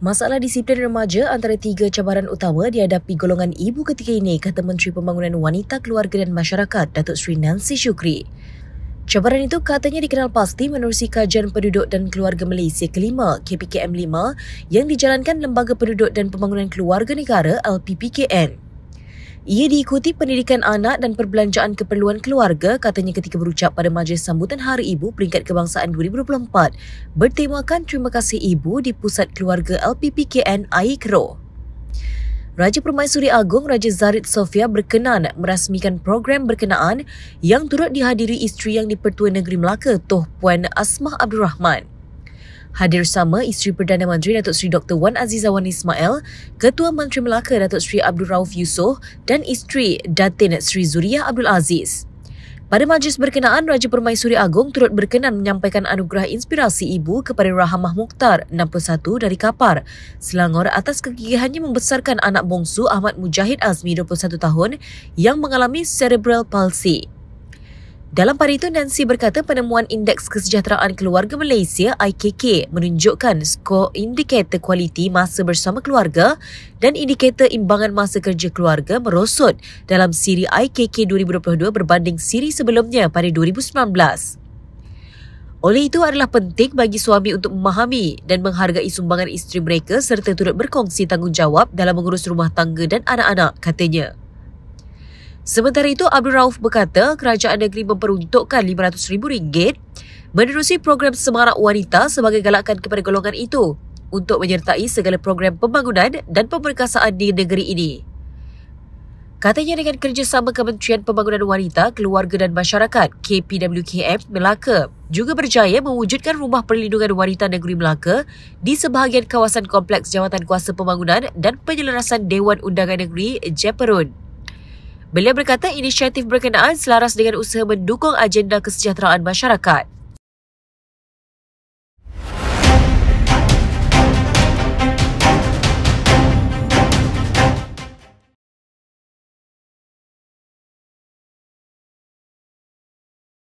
Masalah disiplin remaja antara tiga cabaran utama dihadapi golongan ibu ketika ini, kata Menteri Pembangunan Wanita, Keluarga dan Masyarakat, Datuk Sri Nancy Shukri. Cabaran itu katanya dikenal pasti menerusi kajian penduduk dan keluarga Malaysia kelima, KPKM 5, yang dijalankan Lembaga Penduduk dan Pembangunan Keluarga Negara, LPPKN. Ia diikuti pendidikan anak dan perbelanjaan keperluan keluarga katanya ketika berucap pada majlis sambutan Hari Ibu Peringkat Kebangsaan 2024 bertemakan Terima Kasih Ibu di Pusat Keluarga LPPKN AIKRO. Raja Permaisuri Agong Raja Zarid Sofia berkenan merasmikan program berkenaan yang turut dihadiri isteri yang di-Pertuan Negeri Melaka Toh Puan Asmah Abdul Rahman. Hadir sama isteri Perdana Menteri Datuk Seri Dr. Wan Wan Ismail, Ketua Menteri Melaka Datuk Seri Abdul Rauf Yusof dan isteri Datin Seri Zuriyah Abdul Aziz. Pada majlis berkenaan, Raja Permaisuri Agong turut berkenan menyampaikan anugerah inspirasi ibu kepada Rahamah Mukhtar, 61 dari Kapar, Selangor atas kegigihannya membesarkan anak bongsu Ahmad Mujahid Azmi, 21 tahun yang mengalami cerebral palsy. Dalam pada itu, Nancy berkata penemuan Indeks Kesejahteraan Keluarga Malaysia IKK menunjukkan skor indikator kualiti masa bersama keluarga dan indikator imbangan masa kerja keluarga merosot dalam siri IKK 2022 berbanding siri sebelumnya pada 2019. Oleh itu adalah penting bagi suami untuk memahami dan menghargai sumbangan isteri mereka serta turut berkongsi tanggungjawab dalam mengurus rumah tangga dan anak-anak katanya. Sementara itu, Abdul Rauf berkata kerajaan negeri memperuntukkan RM500,000 menerusi program Semarak Wanita sebagai galakan kepada golongan itu untuk menyertai segala program pembangunan dan pemerkasaan di negeri ini. Katanya dengan kerjasama Kementerian Pembangunan Wanita, Keluarga dan Masyarakat KPWKM Melaka juga berjaya mewujudkan rumah perlindungan wanita negeri Melaka di sebahagian kawasan kompleks Jawatan Kuasa Pembangunan dan Penyelarasan Dewan Undangan Negeri Jeperun. Beliau berkata inisiatif berkenaan selaras dengan usaha mendukung agenda kesejahteraan masyarakat.